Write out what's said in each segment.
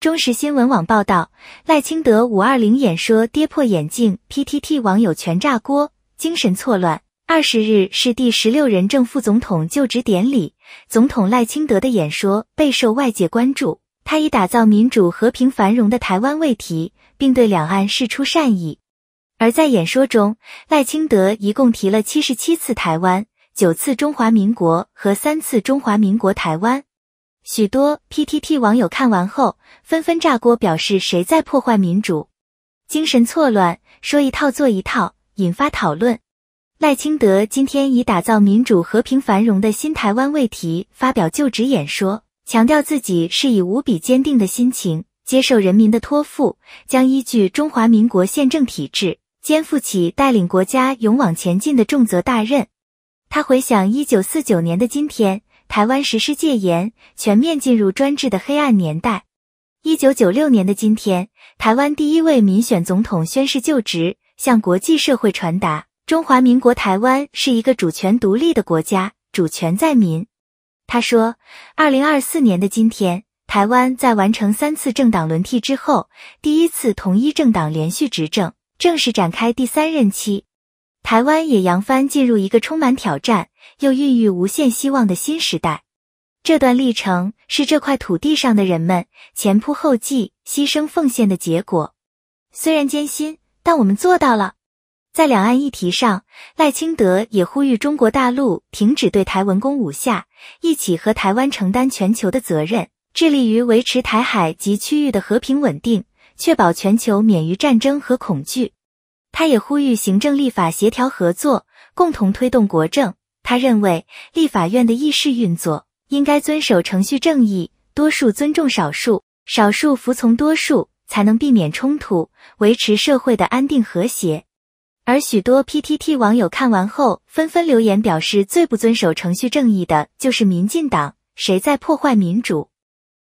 中时新闻网报道，赖清德五二零演说跌破眼镜，PTT 网友全炸锅，精神错乱。二十日是第十六任正副总统就职典礼，总统赖清德的演说备受外界关注。他以打造民主、和平、繁荣的台湾为题，并对两岸释出善意。而在演说中，赖清德一共提了七十七次台湾，九次中华民国和三次中华民国台湾。许多 PTT 网友看完后纷纷炸锅，表示谁在破坏民主？精神错乱，说一套做一套，引发讨论。赖清德今天以打造民主、和平、繁荣的新台湾为题发表就职演说，强调自己是以无比坚定的心情接受人民的托付，将依据中华民国宪政体制，肩负起带领国家勇往前进的重责大任。他回想1949年的今天。台湾实施戒严，全面进入专制的黑暗年代。一九九六年的今天，台湾第一位民选总统宣誓就职，向国际社会传达中华民国台湾是一个主权独立的国家，主权在民。他说，二零二四年的今天，台湾在完成三次政党轮替之后，第一次同一政党连续执政，正式展开第三任期。台湾也扬帆进入一个充满挑战。又孕育无限希望的新时代，这段历程是这块土地上的人们前仆后继、牺牲奉献的结果。虽然艰辛，但我们做到了。在两岸议题上，赖清德也呼吁中国大陆停止对台文攻武下，一起和台湾承担全球的责任，致力于维持台海及区域的和平稳定，确保全球免于战争和恐惧。他也呼吁行政立法协调合作，共同推动国政。他认为，立法院的议事运作应该遵守程序正义，多数尊重少数，少数服从多数，才能避免冲突，维持社会的安定和谐。而许多 PTT 网友看完后，纷纷留言表示，最不遵守程序正义的就是民进党，谁在破坏民主？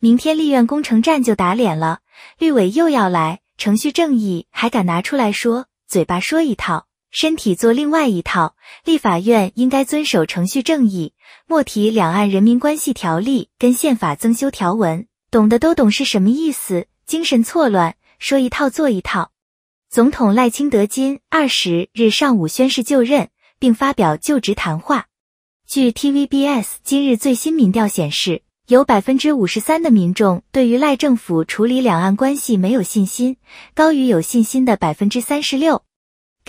明天立院工程站就打脸了，绿委又要来程序正义，还敢拿出来说？嘴巴说一套。身体做另外一套，立法院应该遵守程序正义，莫提两岸人民关系条例跟宪法增修条文，懂得都懂是什么意思？精神错乱，说一套做一套。总统赖清德今二十日上午宣誓就任，并发表就职谈话。据 TVBS 今日最新民调显示，有百分之五十三的民众对于赖政府处理两岸关系没有信心，高于有信心的百分之三十六。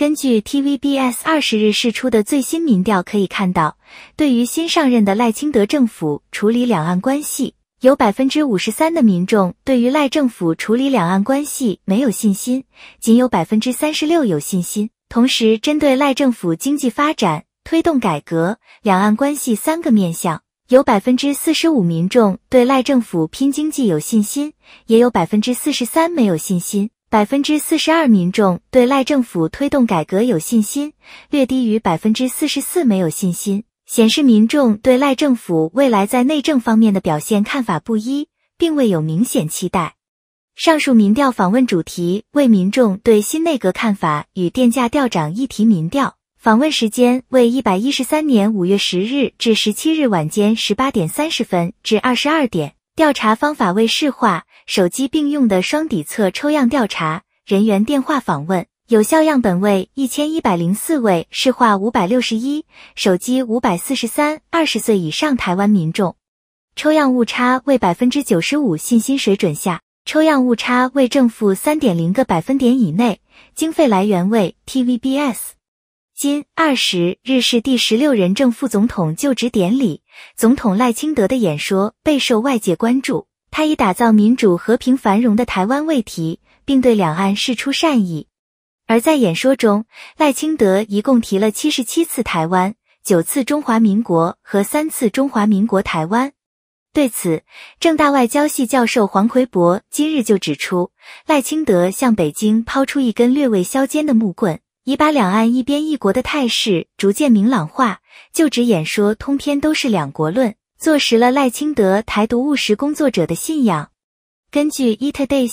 根据 TVBS 二十日释出的最新民调可以看到，对于新上任的赖清德政府处理两岸关系，有百分之五十三的民众对于赖政府处理两岸关系没有信心，仅有百分之三十六有信心。同时，针对赖政府经济发展、推动改革、两岸关系三个面向，有百分之四十五民众对赖政府拼经济有信心，也有百分之四十三没有信心。百分之四十二民众对赖政府推动改革有信心，略低于百分之四十四没有信心，显示民众对赖政府未来在内政方面的表现看法不一，并未有明显期待。上述民调访问主题为民众对新内阁看法与电价调涨议题民调，访问时间为一百一十三年五月十日至十七日晚间十八点三十分至二十二点。调查方法为市话、手机并用的双底侧抽样调查，人员电话访问，有效样本为一千一百零四位市话五百六十一，手机五百四十三，二十岁以上台湾民众。抽样误差为百分之九十五信心水准下，抽样误差为正负三点零个百分点以内。经费来源为 TVBS。今二十日是第十六任正副总统就职典礼，总统赖清德的演说备受外界关注。他以打造民主、和平、繁荣的台湾为题，并对两岸释出善意。而在演说中，赖清德一共提了七十七次台湾、九次中华民国和三次中华民国台湾。对此，正大外交系教授黄奎博今日就指出，赖清德向北京抛出一根略微削尖的木棍。已把两岸一边一国的态势逐渐明朗化。就职演说通篇都是两国论，坐实了赖清德台独务实工作者的信仰。根据 Today's。